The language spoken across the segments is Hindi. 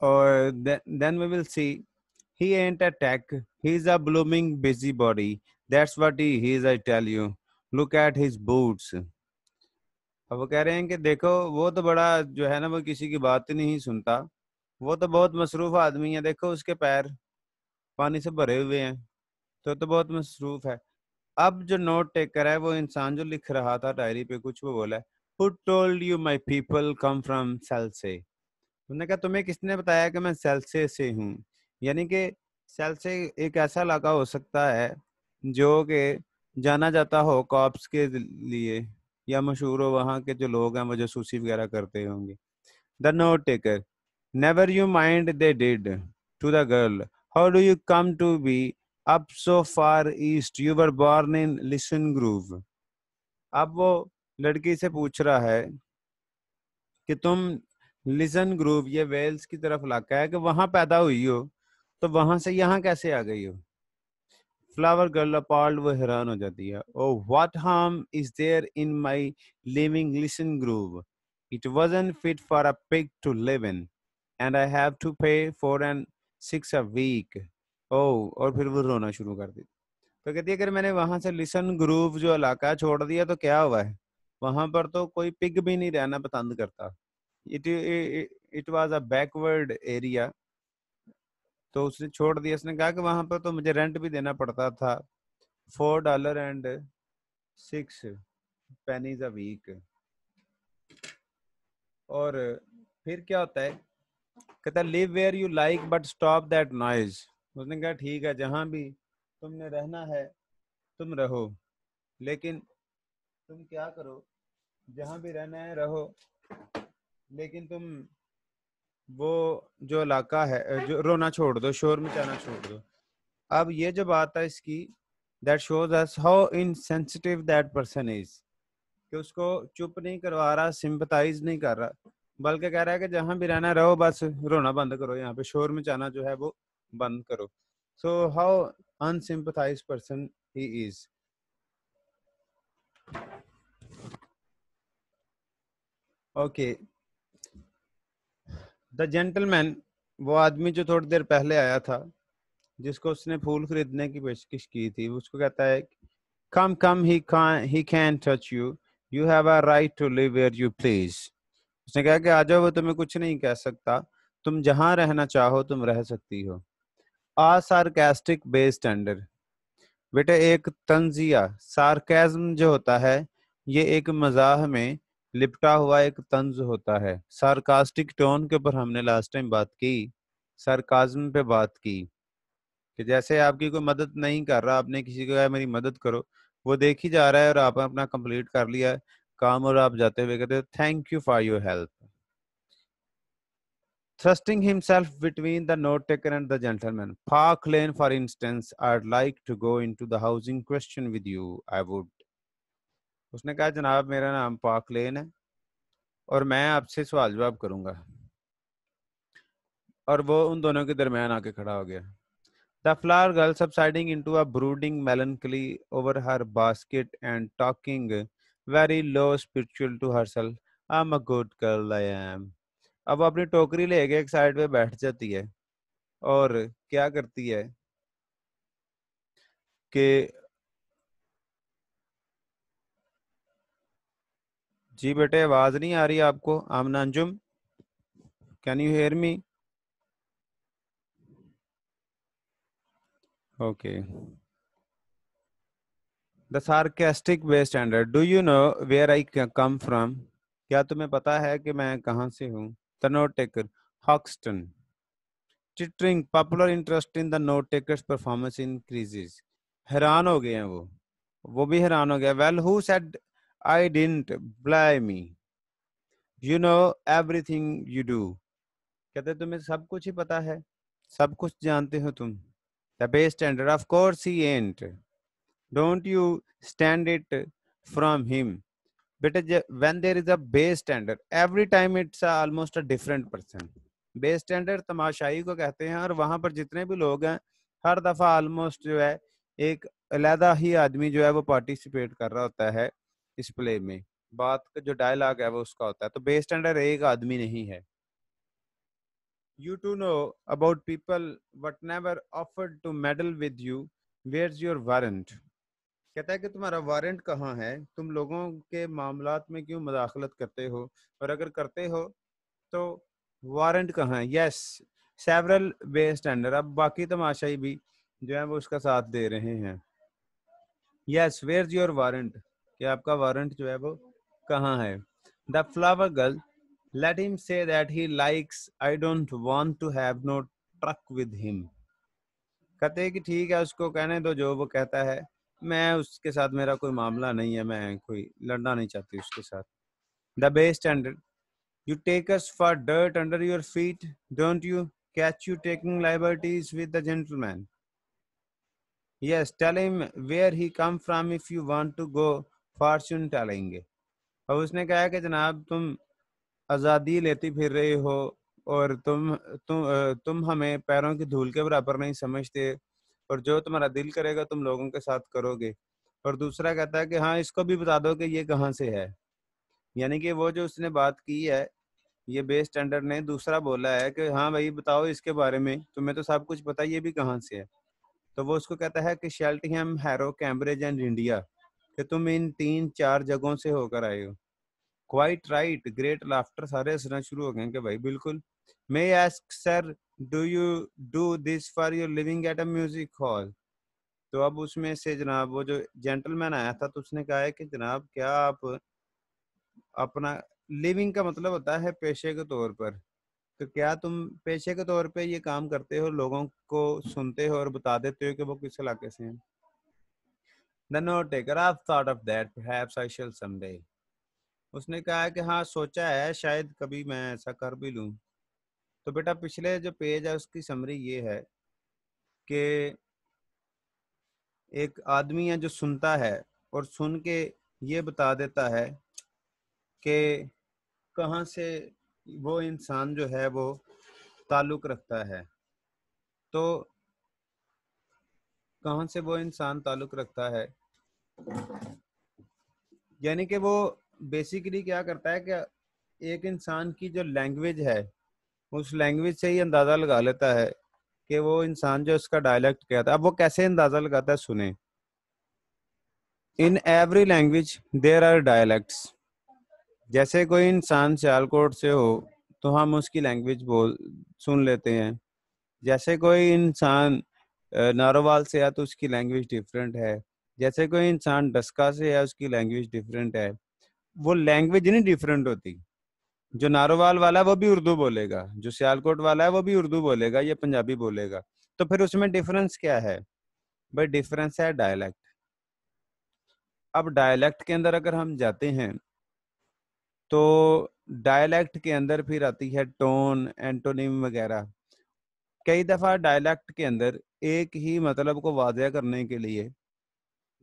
or then then we will see he ain't a tech he's a blooming busybody that's what he is i tell you look at his boots अब वो कह रहे हैं कि देखो वो तो बड़ा जो है ना वो किसी की बात ही नहीं सुनता वो तो बहुत मसरूफ आदमी है देखो उसके पैर पानी से भरे हुए हैं तो तो बहुत मसरूफ है अब जो नोट टेकर है वो इंसान जो लिख रहा था डायरी पे कुछ वो बोला who told you my people come from Selsey उन्होंने कहा तुम्हें किसने बताया कि मैं सेल्से से हूँ यानी कि सेल्से एक ऐसा इलाका हो सकता है जो कि जाना जाता हो कॉप्स के लिए या मशहूर हो वहाँ के जो लोग हैं वो जासूसी वगैरह करते होंगे the note taker never you mind they did to the girl how do you come to be up so far east you were born in Lisson Grove अब वो लड़की से पूछ रहा है कि तुम लिजन ग्रुप ये वेल्स की तरफ इलाका है कि वहां पैदा हुई हो तो वहां से यहाँ कैसे आ गई हो फ्लावर गर्ल अपार्ड वो हैरान हो जाती है oh what harm is there in my living Lisson Grove it wasn't fit for a pig to live in and I have to pay four and six a week oh और फिर वो रोना शुरू कर दी तो कहती है अगर मैंने वहां से लिसन ग्रुप जो इलाका छोड़ दिया तो क्या हुआ है वहां पर तो कोई पिग भी नहीं रहना पसंद करता it, it, it was a backward area तो उसने छोड़ दिया उसने कहा कि वहां पर तो मुझे रेंट भी देना पड़ता था four dollar and six pennies a week और फिर क्या होता है कहता live where you like but stop that noise उसने कहा ठीक है जहां भी तुमने रहना है तुम रहो लेकिन तुम क्या करो जहाँ भी रहना है रहो लेकिन तुम वो जो इलाका है जो रोना छोड़ दो शोर मचाना छोड़ दो अब ये जो बात है इसकी that shows us how insensitive that person is कि उसको चुप नहीं करवा रहा सिंपथाइज नहीं कर रहा बल्कि कह रहा है कि जहां भी रहना रहो बस रोना बंद करो यहाँ पे शोर मचाना जो है वो बंद करो so how unsympathetic person he is okay the gentleman वो आदमी जो थोड़ी देर पहले आया था जिसको उसने फूल खरीदने की पेशकश की थी उसको कहता है come come he he can touch you you have a right to live where you please उसने कहा कि आ जाओ वो तुम्हें कुछ नहीं कह सकता तुम जहां रहना चाहो तुम रह सकती हो आ सार्केस्टिक बेस बेटे एक तंजिया सार्केज्म जो होता है ये एक मजाह में लिपटा हुआ एक तंज होता है सार्कास्टिक टोन के ऊपर हमने लास्ट टाइम बात की सरकाजम पे बात की कि जैसे आपकी कोई मदद नहीं कर रहा आपने किसी को कहा मेरी मदद करो वो देख ही जा रहा है और आपने अपना कंप्लीट कर लिया काम और आप जाते हुए कहते thank you for your help thrusting himself between the note taker and the gentleman. Park Lane, for instance, I'd like to go into the housing question with you. I would उसने कहा जनाब मेरा नाम पाकलेन है और मैं आपसे सवाल जवाब करूंगा और वो उन दोनों के दरमियान आके खड़ा हो गया the flower girl subsiding to a brooding melancholy over her basket and talking very low spiritual to herself I am a good girl I am अब अपनी टोकरी ले गए एक साइड पे बैठ जाती है और क्या करती है कि जी बेटे आवाज नहीं आ रही आपको Aamna Anjum can you hear me the sarcastic bystander do you know where I come from क्या तुम्हें पता है कि मैं कहां से हूं the note taker Hoxton chittering popular interest in the note taker's performance increases हैरान हो गए हैं वो वो भी हैरान हो गया well who said I didn't blame me. You know everything you do. कहते तुम्हें सब कुछ ही पता है सब कुछ जानते हो तुम the bystander of course he ain't don't you stand it from him बेटा when there is a bystander every time it's almost a different person bystander तमाशाई को कहते हैं और वहां पर जितने भी लोग हैं हर दफा ऑलमोस्ट जो है एक अलहदा ही आदमी जो है वो पार्टिसिपेट कर रहा होता है इस प्ले में बात का जो डायलॉग है वो उसका होता है तो बे स्टैंडर एक आदमी नहीं है you to know about people what never offered to meddle with you where your warrant कहता है कि तुम्हारा वारंट कहाँ है तुम लोगों के मामला में क्यों मदाखलत करते हो और अगर करते हो तो वारंट कहाँ है यस सेवरल बे स्टैंडर्ड अब बाकी तमाशाई भी जो है वो उसका साथ दे रहे हैं यस वेयर योर वारंट कि आपका वारंट जो है वो कहाँ है the flower girl let him say that he likes I don't want to have no truck with him कहते कि ठीक है उसको कहने दो जो वो कहता है मैं उसके साथ मेरा कोई मामला नहीं है मैं कोई लड़ना नहीं चाहती उसके साथ the bystander you take us for dirt under your feet don't you catch you taking liberties with the gentleman yes tell him where he come from if you want to go fortune telling अब उसने कहा कि जनाब तुम आज़ादी लेती फिर रहे हो और तुम तुम तुम हमें पैरों की धूल के बराबर नहीं समझते और जो तुम्हारा दिल करेगा तुम लोगों के साथ करोगे और दूसरा कहता है कि हाँ इसको भी बता दो कि ये कहाँ से है यानी कि वो जो उसने बात की है ये बेस स्टैंडर्ड ने दूसरा बोला है कि हाँ भाई बताओ इसके बारे में तुम्हें तो सब कुछ पता ये भी कहाँ से है तो वो उसको कहता है कि Cheltenham Harrow Cambridge and India कि तुम इन तीन चार जगहों से होकर आए हो क्वाइट राइट ग्रेट लाफ्टर सारे हंसना शुरू हो गए कि भाई बिल्कुल may ask sir do you do this for your living at a music hall तो अब उसमें से जनाब वो जो जेंटलमैन आया था तो उसने कहा है कि जनाब क्या आप अपना लिविंग का मतलब होता है पेशे के तौर पर तो क्या तुम पेशे के तौर पे ये काम करते हो लोगों को सुनते हो और बता देते हो कि वो किस इलाके से हैं the note taker I thought of that perhaps I shall someday उसने कहा कि हाँ सोचा है शायद कभी मैं ऐसा कर भी लूँ तो बेटा पिछले जो पेज है उसकी समरी ये है कि एक आदमी है जो सुनता है और सुन के ये बता देता है कि कहाँ से वो इंसान जो है वो ताल्लुक़ रखता है तो कहाँ से वो इंसान ताल्लुक़ रखता है यानी कि वो बेसिकली क्या करता है कि एक इंसान की जो लैंग्वेज है उस लैंग्वेज से ही अंदाजा लगा लेता है कि वो इंसान जो उसका डायलेक्ट क्या था अब वो कैसे अंदाजा लगाता है सुने in every language there are dialects जैसे कोई इंसान सियालकोट से हो तो हम उसकी लैंग्वेज बोल सुन लेते हैं जैसे कोई इंसान नारोवाल से है तो उसकी लैंग्वेज डिफरेंट है जैसे कोई इंसान डस्का से है उसकी लैंग्वेज डिफरेंट है वो लैंग्वेज नहीं डिफरेंट होती जो नारोवाल वाला है वो भी उर्दू बोलेगा जो सियालकोट वाला है वो भी उर्दू बोलेगा या पंजाबी बोलेगा तो फिर उसमें डिफरेंस क्या है भाई डिफरेंस है डायलैक्ट अब डायलैक्ट के अंदर अगर हम जाते हैं तो डायलैक्ट के अंदर फिर आती है टोन एंटोनिम वगैरह कई दफ़ा डायलैक्ट के अंदर एक ही मतलब को वाजिया करने के लिए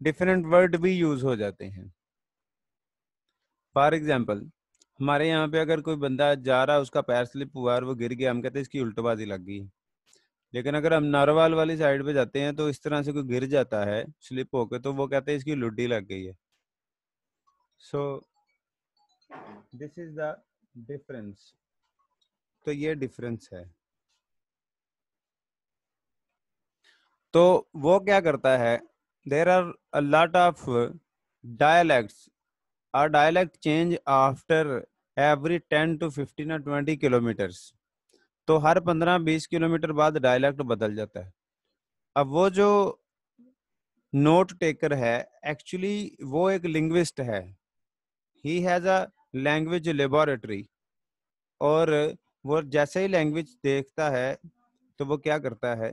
डिफरेंट वर्ड भी यूज हो जाते हैं फॉर एग्जाम्पल हमारे यहाँ पे अगर कोई बंदा जा रहा उसका पैर स्लिप हुआ और वो गिर गया हम कहते हैं इसकी उल्टबाजी लग गई लेकिन अगर हम नरवाल वाली साइड पे जाते हैं तो इस तरह से कोई गिर जाता है स्लिप होके तो वो कहते हैं इसकी लुड्डी लग गई है so this is the difference तो ये डिफरेंस है तो वो क्या करता है there are a lot of uh, dialects our dialect change after every 10 to 15 or 20 kilometers तो हर 15-20 किलोमीटर बाद डायलैक्ट बदल जाता है अब वो जो नोट टेकर है एक्चुअली वो एक लिंग्विस्ट है he has a language laboratory और वो जैसे ही लैंग्वेज देखता है तो वो क्या करता है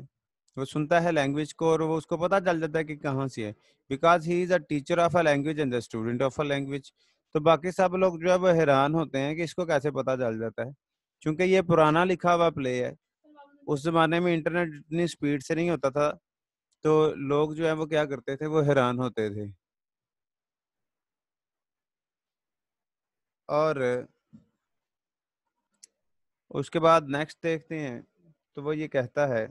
वो सुनता है लैंग्वेज को और वो उसको पता चल जाता है कि कहाँ से है because he is a teacher of a language and the student of a language तो बाकी सब लोग जो है वो हैरान होते हैं कि इसको कैसे पता चल जाता है क्योंकि ये पुराना लिखा हुआ प्ले है उस जमाने में इंटरनेट इतनी स्पीड से नहीं होता था तो लोग जो है वो क्या करते थे वो हैरान होते थे और उसके बाद नेक्स्ट देखते हैं तो वो ये कहता है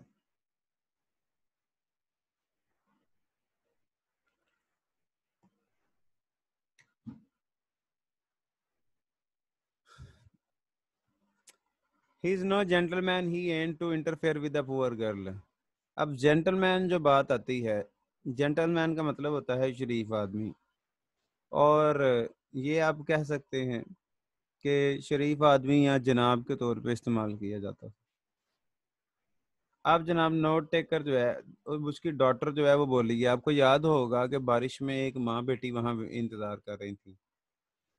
he is no gentleman he and to interfere with the poor girl अब जेंटलमैन जो बात आती है जेंटलमैन का मतलब होता है शरीफ आदमी और ये आप कह सकते हैं कि शरीफ आदमी या जनाब के तौर पे इस्तेमाल किया जाता है आप जनाब नोट टेकर जो है उसकी डॉटर जो है वो बोली है आपको याद होगा कि बारिश में एक माँ बेटी वहाँ इंतज़ार कर रही थी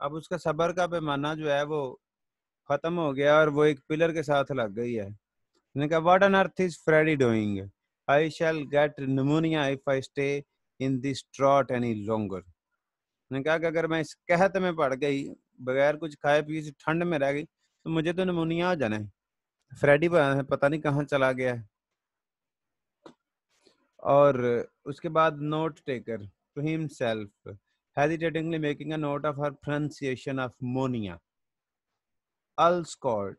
अब उसका सबर का पैमाना जो है वो खत्म हो गया और वो एक पिलर के साथ लग गई है उसने कहा what on earth is Freddy doing I shall get pneumonia if I stay in this draught any longer उसने कहा कि अगर मैं इस कहत में पड़ गई बगैर कुछ खाए पी ठंड में रह गई तो मुझे तो निमोनिया आ जाना है फ्रेडी पता नहीं कहाँ चला गया और उसके बाद note taker to himself hesitatingly making a note of her pronunciation of monia Earlscourt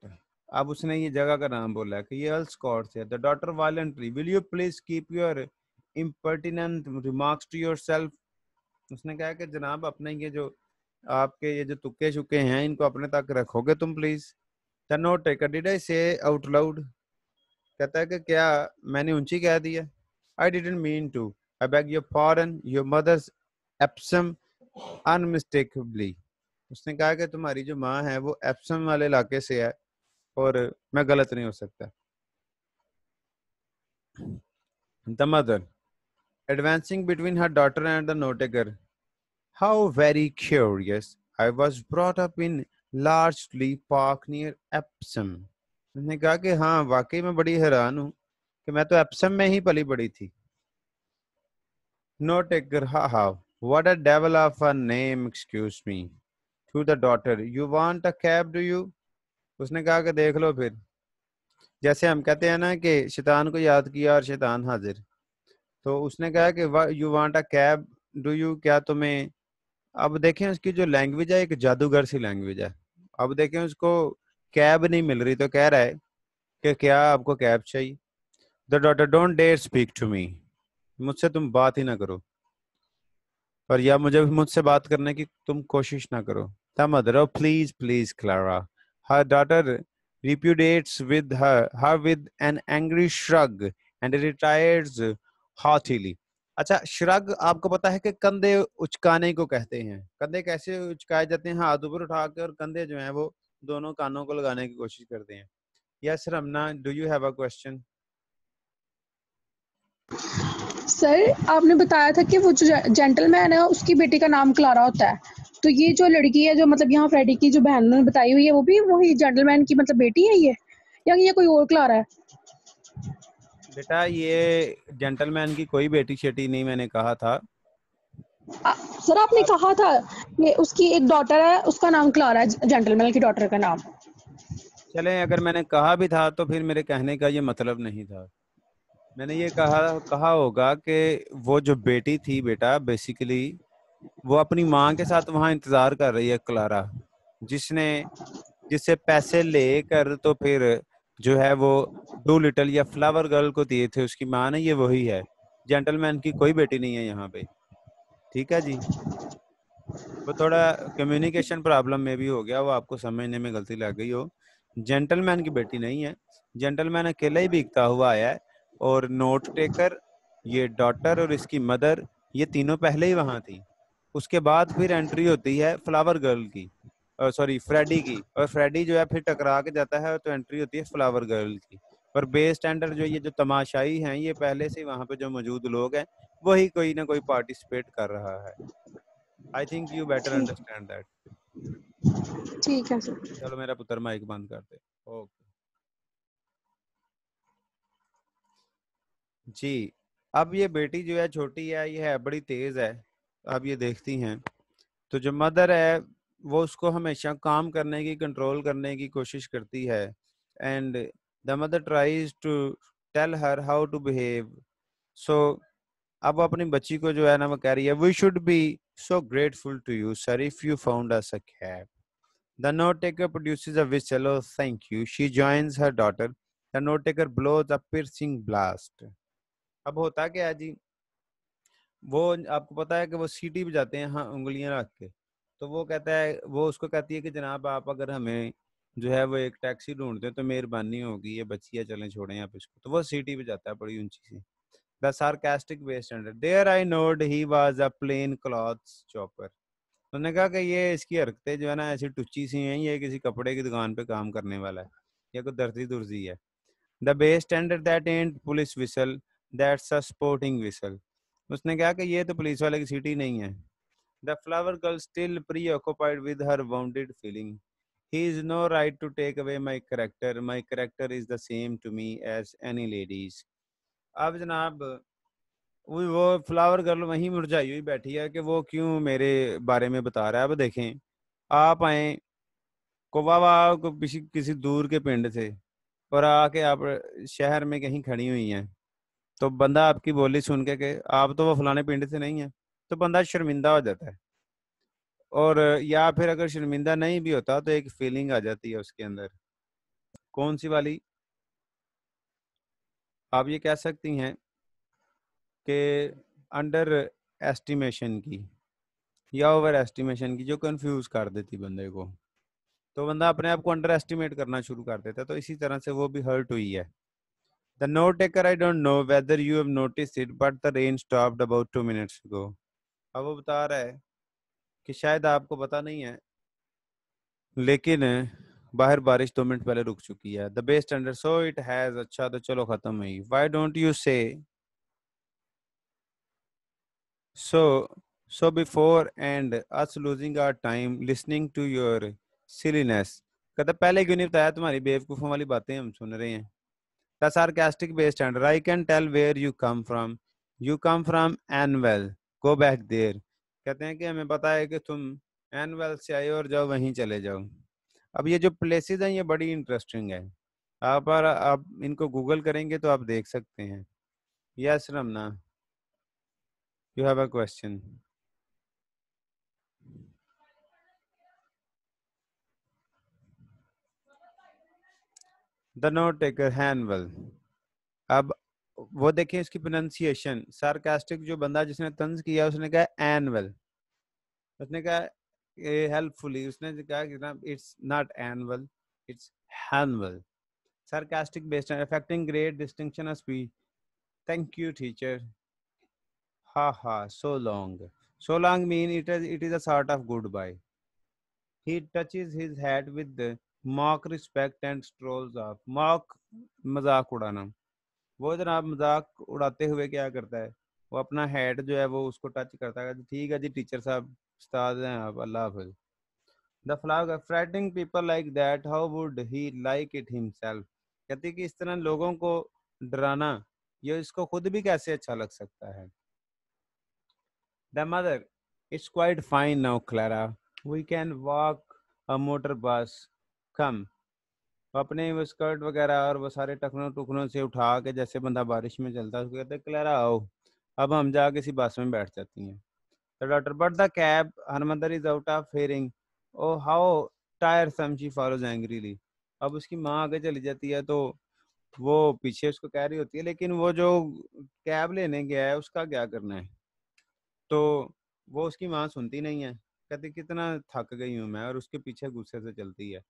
अब उसने ये जगह का नाम बोला कि ये अलस्कॉट से the daughter violently will you please keep your impertinent remarks to yourself उसने कहा कि जनाब अपने ये जो आपके ये जो तुक्के शुके हैं इनको अपने तक रखोगे तुम please the note taker did I say out loud कहता है कि क्या मैंने ऊंची कह दिया I didn't mean to I beg your pardon your mother's Epsom unmistakably उसने कहा कि तुम्हारी जो माँ है वो एप्सम वाले इलाके से है और मैं गलत नहीं हो सकता the mother advancing between her daughter and the note taker how very curious I was brought up in Largelady Park near Epsom उसने कहा कि हाँ वाकई मैं बड़ी हैरान हूँ कि मैं तो एप्सम में ही पली बड़ी थी note taker ha ha what a devil of a name excuse me to the daughter you want a cab do you उसने कहा कि देख लो फिर जैसे हम कहते हैं ना कि शैतान को याद किया और शैतान हाजिर तो उसने कहा कि you want a cab do you क्या तुम्हें अब देखें उसकी जो लैंग्वेज है एक जादूगर सी लैंग्वेज है अब देखें उसको कैब नहीं मिल रही तो कह रहा है कि क्या आपको कैब चाहिए the daughter don't dare speak to me मुझसे तुम बात ही ना करो और या मुझे मुझसे बात करने की तुम कोशिश ना करो The mother oh please, please, Clara. Her daughter repudiates with her, her with an angry shrug and retires haughtily. अच्छा श्रग आपको पता है कि कंधे उचकाने को कहते हैं कंधे कैसे उचकाए जाते हैं हाथ ऊपर उठा के और कंधे जो हैं वो दोनों कानों को लगाने की कोशिश करते हैं yes Ramna do you have a question sir आपने बताया था कि वो जो जेंटलमैन है उसकी बेटी का नाम क्लारा होता है तो ये जो लड़की है जो मतलब यहाँ फ्रेडी की जो बहन ने बताई हुई है वो भी वही जेंटलमैन की मतलब बेटी है ये या ये कोई और क्लारा है बेटा ये जेंटलमैन की कोई बेटी शेटी नहीं मैंने कहा था आ, सर आपने कहा था ये उसकी एक डॉटर है उसका नाम क्लारा है जेंटलमैन की डॉटर का नाम चले अगर मैंने कहा भी था तो फिर मेरे कहने का ये मतलब नहीं था मैंने ये कहा कहा होगा कि वो जो बेटी थी बेटा बेसिकली वो अपनी माँ के साथ वहाँ इंतजार कर रही है क्लारा जिसने जिससे पैसे लेकर तो फिर जो है वो डू लिटल या फ्लावर गर्ल को दिए थे उसकी माँ ने ये वही है जेंटलमैन की कोई बेटी नहीं है यहाँ पे ठीक है जी वो थोड़ा कम्युनिकेशन प्रॉब्लम में भी हो गया वो आपको समझने में गलती लग गई हो जेंटलमैन की बेटी नहीं है जेंटलमैन अकेला ही बिकता हुआ आया है और नोट टेकर ये डॉटर और इसकी मदर ये तीनों पहले ही वहां थी उसके बाद फिर एंट्री होती है फ्लावर गर्ल की सॉरी फ्रेडी की और फ्रेडी जो है फिर टकरा के जाता है तो एंट्री होती है फ्लावर गर्ल की और बेस स्टैंडर्ड जो ये जो तमाशाई हैं ये पहले से वहां पे जो मौजूद लोग हैं वही कोई ना कोई पार्टिसिपेट कर रहा है I think you better understand that ठीक है सर चलो मेरा पुत्र माइक बंद कर दे ओके जी अब ये बेटी जो है छोटी है ये है बड़ी तेज है अब ये देखती हैं तो जो मदर है वो उसको हमेशा काम करने की कंट्रोल करने की कोशिश करती है and the mother tries to tell her how to behave so अब अपनी बच्ची को जो है ना वो कह रही है we should be so grateful to you sir if you found us a cab the note taker produces a whistle विचलो thank you she joins her daughter the note taker blows a piercing blast अब होता क्या है जी वो आपको पता है कि वो सीटी बजाते हैं हाँ उंगलियां रख के तो वो कहता है वो उसको कहती है कि जनाब आप अगर हमें जो है वो एक टैक्सी ढूंढते हैं तो मेहरबानी होगी ये बचिया चलें छोड़ें आप इसको तो वो सीटी बजाता है बड़ी ऊंची सी the sarcastic bystander there I knowed he was a plain cloth copper उन्होंने कहा कि ये इसकी हरकतें जो है ना ऐसी टुच्ची सी हैं ये किसी कपड़े की दुकान पे काम करने वाला है या कोई दर्जी दुर्जी है the bystander that and police whistle that's a sporting whistle उसने कहा कि ये तो पुलिस वाले की सिटी नहीं है the flower girl still preoccupied with her wounded feeling he is no right to take away my character my character is the same to me as any ladies अब जनाब वो फ्लावर गर्ल वहीं मुरझाई हुई बैठी है कि वो क्यों मेरे बारे में बता रहा है अब देखें आप आए को वाह किसी किसी दूर के पिंड से और आके आप शहर में कहीं खड़ी हुई हैं तो बंदा आपकी बोली सुन के, के आप तो वो फलाने पिंड से नहीं है तो बंदा शर्मिंदा हो जाता है और या फिर अगर शर्मिंदा नहीं भी होता तो एक फीलिंग आ जाती है उसके अंदर कौन सी वाली आप ये कह सकती हैं कि अंडर एस्टिमेशन की या ओवर एस्टिमेशन की जो कंफ्यूज कर देती बंदे को तो बंदा अपने आप को अंडर एस्टिमेट करना शुरू कर देता है तो इसी तरह से वो भी हर्ट हुई है The note taker, I don't know whether you have noticed it, but the rain stopped about two minutes ago. अब वो बता रहा है कि शायद आपको पता नहीं है लेकिन बाहर बारिश दो मिनट पहले रुक चुकी है the bystander so it has अच्छा तो चलो खत्म हुई why don't you say so so before and us losing our time listening to your silliness कहता पहले क्यों नहीं बताया तुम्हारी बेवकूफों वाली बातें हम सुन रहे हैं The sarcastic bystander. I can tell where you come from. You come from Anwell. Go back there. कहते हैं कि हमें पता है कि तुम एनवेल से आए और जाओ वहीं चले जाओ अब ये जो प्लेसेस हैं ये बड़ी इंटरेस्टिंग है आप और आप इनको गूगल करेंगे तो आप देख सकते हैं यस रमना you have a question the note taker Hanwell अब वो देखें इसकी प्रोनाउंसिएशन सार्कास्टिक जो बंदा जिसने तंज किया उसने कहा एनवल उसने कहा हेल्पफुली उसने कहा कि ना it's not Hanwell it's Hanwell sarcastic based on affecting great distinction of speech thank you teacher ha ha so long so long mean it is it is a sort of goodbye he touches his hat with the mock respect and trolls off mock मजाक उड़ाना वो जनाब मजाक उड़ाते हुए क्या करता है वो अपना हेड जो है वो उसको टच करता है ठीक है जी टीचर साहब उस्ताद हैं आप अल्लाह हाफिज the flag fretting people like that how would he like it himself कहती कि इस तरह लोगों को डराना ये इसको खुद भी कैसे अच्छा लग सकता है the mother it's quite fine now Clara we can walk a motor bus come अपने वो स्कर्ट वगैरह और वो सारे टखनों टुकड़ों से उठा के जैसे बंदा बारिश में चलता है उसको कहते क्लैरा आओ अब हम जा किसी बस में बैठ जाती हैं तो daughter but the cab her mother is out of hearing oh how tiresome follows angrily अब उसकी माँ आगे चली जाती है तो वो पीछे उसको कह रही होती है लेकिन वो जो कैब लेने गया है उसका क्या करना है तो वो उसकी माँ सुनती नहीं है कहती कितना थक गई हूँ मैं और उसके पीछे गुस्से से चलती है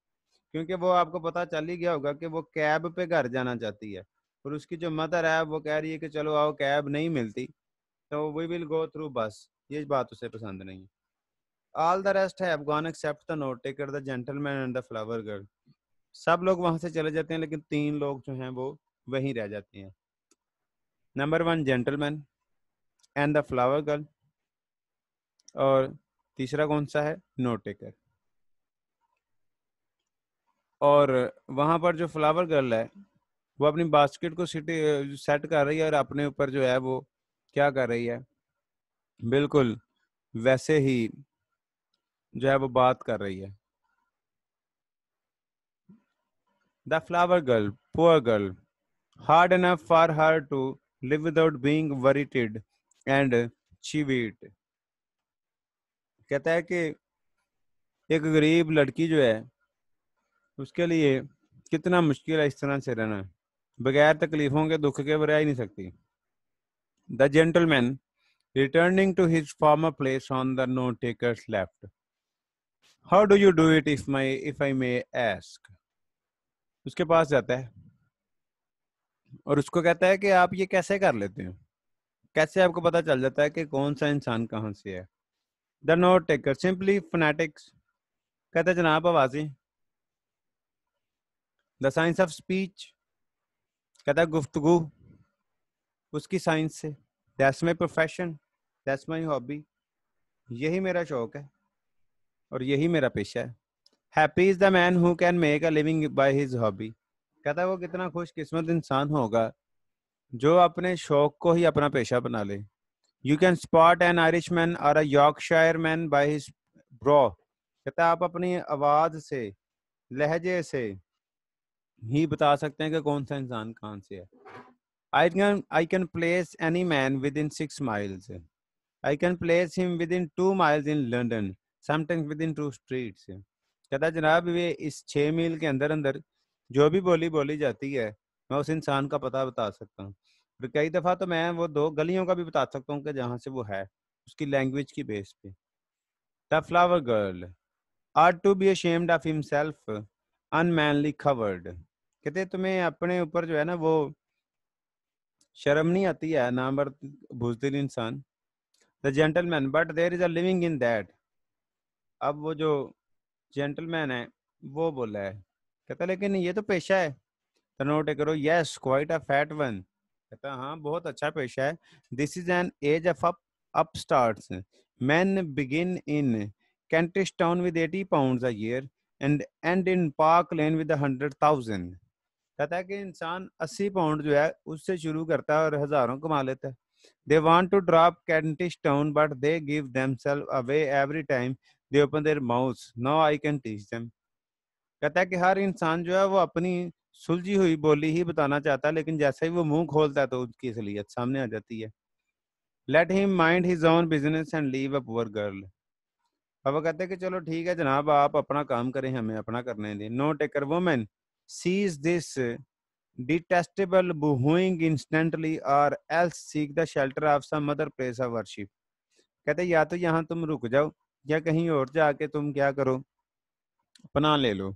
क्योंकि वो आपको पता चल ही गया होगा कि वो कैब पे घर जाना चाहती है और उसकी जो मदर है वो कह रही है कि चलो आओ कैब नहीं मिलती तो वी विल गो थ्रू बस ये बात उसे पसंद नहीं all the rest have gone except the note taker the gentleman and the flower girl सब लोग वहां से चले जाते हैं लेकिन तीन लोग जो हैं वो वहीं रह जाते हैं number one gentleman and the flower girl और तीसरा कौन सा है नोट टेकर और वहां पर जो फ्लावर गर्ल है वो अपनी बास्केट को सिटी सेट कर रही है और अपने ऊपर जो है वो क्या कर रही है बिल्कुल वैसे ही जो है वो बात कर रही है the flower girl poor girl hard enough for her to live without being worried and chivied कहता है कि एक गरीब लड़की जो है उसके लिए कितना मुश्किल है इस तरह से रहना बगैर तकलीफों के दुख के रह ही नहीं सकती the gentleman returning to his former place on the note takers left how do you do it if my if I may ask उसके पास जाता है और उसको कहता है कि आप ये कैसे कर लेते हो कैसे आपको पता चल जाता है कि कौन सा इंसान कहाँ से है the note taker simply phonetics कहते जनाब आवाजी द साइंस ऑफ स्पीच कहता है गुफ्तगु उसकी साइंस से that's my profession that's my hobby यही मेरा शौक है और यही मेरा पेशा है happy is the man who can make a living by his hobby कहता है वो कितना खुशकिस्मत इंसान होगा जो अपने शौक को ही अपना पेशा बना ले you can spot an Irishman or Yorkshireman by his brogue कहता आप अपनी आवाज़ से लहजे से ही बता सकते हैं कि कौन सा इंसान कहाँ से है I can I can place any man within six miles I can place him within two miles in London sometimes within two streets कहता जनाब ये इस छः मील के अंदर अंदर जो भी बोली बोली जाती है मैं उस इंसान का पता बता सकता हूँ और कई दफ़ा तो मैं वो दो गलियों का भी बता सकता हूँ कि जहाँ से वो है उसकी लैंग्वेज की बेस पे the flower girl are to be ashamed of himself unmanly coward कहते तुम्हें अपने ऊपर जो है ना वो शर्म नहीं आती है नामवर भूजदिल इंसान the gentleman but there is a living in that अब वो जो जेंटलमैन है वो बोला है कहता लेकिन ये तो पेशा है तो नोट करो yes quite a fat one कहता हाँ बहुत अच्छा पेशा है this is an age of up upstarts men begin in Kentish Town with eighty pounds and and in Park Lane with hundred thousand कहता है कि इंसान 80 पाउंड जो है उससे शुरू करता है और हजारों कमा लेता है they want to drop Kentish Town but they give themselves away every time they open their mouths no I can teach them कहता है कि हर इंसान जो है वो अपनी सुलझी हुई बोली ही बताना चाहता है लेकिन जैसे ही वो मुंह खोलता है तो उसकी असलियत सामने आ जाती है let him mind his own business and leave a poor girl अब वो कहते हैं कि चलो ठीक है जनाब आप अपना काम करें हमें अपना करने दें note taker women sees this detestable booing instantly or else seek the shelter of some other place of worship कहते या तो यहाँ तुम रुक जाओ या कहीं और जाके तुम क्या करो पना ले लो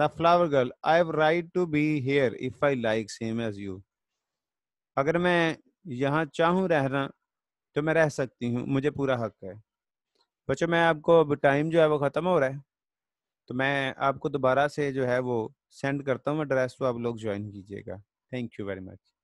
the flower girl I have right to be here if I like same as you अगर मैं यहाँ चाहूँ रहना तो मैं रह सकती हूँ मुझे पूरा हक है बच्चों मैं आपको अब टाइम जो है वो ख़त्म हो रहा है तो मैं आपको दोबारा से जो है वो सेंड करता हूँ एड्रेस तो आप लोग ज्वाइन कीजिएगा थैंक यू वेरी मच